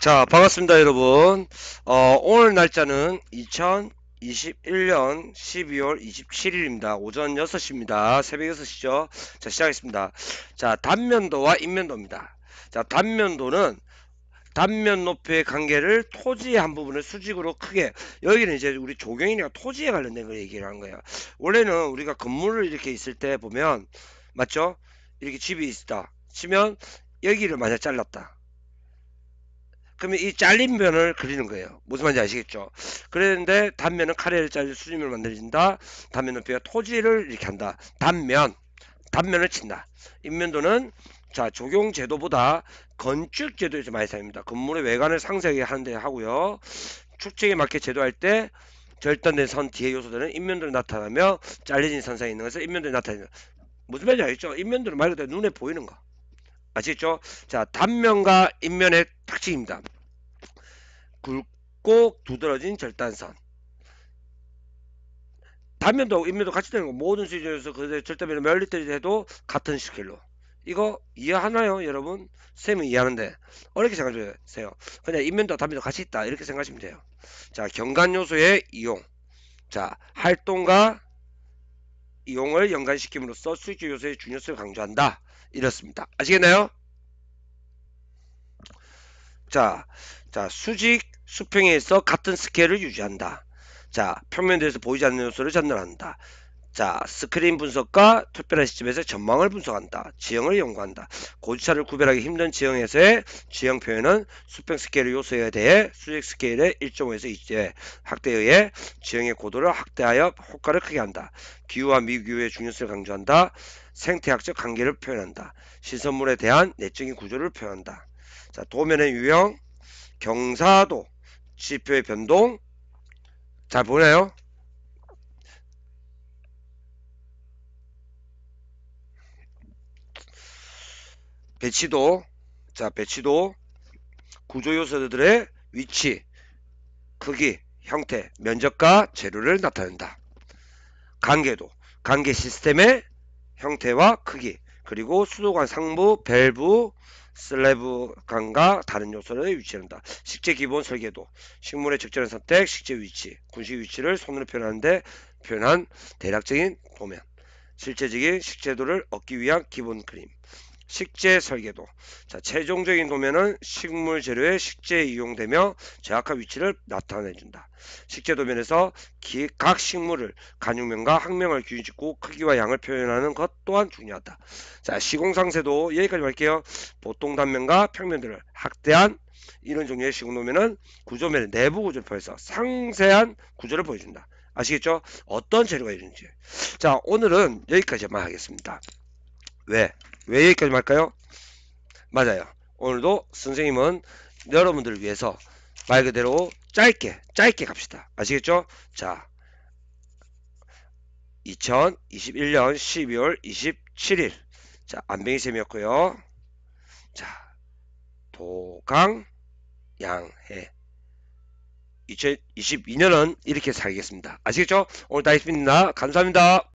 자 반갑습니다 여러분 어, 오늘 날짜는 2021년 12월 27일입니다 오전 6시입니다 새벽 6시죠 자 시작하겠습니다 자 단면도와 인면도입니다 자 단면도는 단면 높이의 관계를 토지의 한 부분을 수직으로 크게 여기는 이제 우리 조경이랑 토지에 관련된 걸 얘기를 한 거예요 원래는 우리가 건물을 이렇게 있을 때 보면 맞죠 이렇게 집이 있다 치면 여기를 만약 잘랐다 그러면 이 잘린 면을 그리는 거예요. 무슨 말인지 아시겠죠? 그랬는데 단면은 카레를 잘려 수직면을 만들어진다. 단면 높이가 토지를 이렇게 한다. 단면, 단면을 친다. 인면도는 자 적용 제도보다 건축 제도에서 많이 사용합니다. 건물의 외관을 상세하게 하는데 하고요. 축적에 맞게 제도할 때 절단된 선 뒤에 요소들은 인면도로 나타나며 잘려진 선상에 있는 것을 인면도로 나타내는 무슨 말인지 알겠죠? 인면도는 말 그대로 눈에 보이는 거. 아시겠죠? 자, 단면과 인면의 특징입니다. 굵고 두드러진 절단선 단면도 입면도 같이 되는 거 모든 수준에서 그 절단면을 몇 리터를 해도 같은 스킬로 이거 이해하나요 여러분? 쌤은 이해하는데 어렵게 생각해주세요 그냥 입면도 단면도 같이 있다 이렇게 생각하시면 돼요 자 경관요소의 이용 자 활동과 이용을 연관시킴으로써 수직 요소의 중요성을 강조한다 이렇습니다 아시겠나요? 자, 자 수직 수평에서 같은 스케일을 유지한다. 자, 평면도에서 보이지 않는 요소를 전달한다. 자, 스크린 분석과 특별한 시점에서 전망을 분석한다. 지형을 연구한다. 고지차를 구별하기 힘든 지형에서의 지형 표현은 수평 스케일 요소에 대해 수직 스케일의 1.5에서 2제 예, 확대에 의해 지형의 고도를 확대하여 효과를 크게 한다. 기후와 미기후의 중요성을 강조한다. 생태학적 관계를 표현한다. 시선물에 대한 내적인 구조를 표현한다. 자, 도면의 유형, 경사도, 지표의 변동 잘보네요 배치도 자 배치도 구조 요소들의 위치 크기 형태 면적과 재료를 나타낸다 관계도 관계 시스템의 형태와 크기 그리고 수도관 상부 밸브 슬래브강과 다른 요소를 유치한다 식재 기본 설계도, 식물의 적절한 선택, 식재 위치, 군식 위치를 손으로 표현하는데 표현한 대략적인 도면, 실제적인 식재도를 얻기 위한 기본 그림, 식재 설계도. 자, 최종적인 도면은 식물 재료의 식재에 이용되며 정확한 위치를 나타내준다. 식재 도면에서 기, 각 식물을 간육면과 학명을 기준 짓고 크기와 양을 표현하는 것 또한 중요하다. 자, 시공상세도 여기까지 할게요. 보통 단면과 평면들을 확대한 이런 종류의 시공 도면은 구조면의 내부 구조를 포해서 상세한 구조를 보여준다. 아시겠죠? 어떤 재료가 있는지. 자, 오늘은 여기까지만 하겠습니다. 왜? 왜 여기까지 할까요? 맞아요. 오늘도 선생님은 여러분들을 위해서 말 그대로 짧게 짧게 갑시다. 아시겠죠? 자 2021년 12월 27일 자 안병희쌤이었고요. 자 도강양해 2022년은 이렇게 살겠습니다. 아시겠죠? 오늘 다 있습니다. 감사합니다.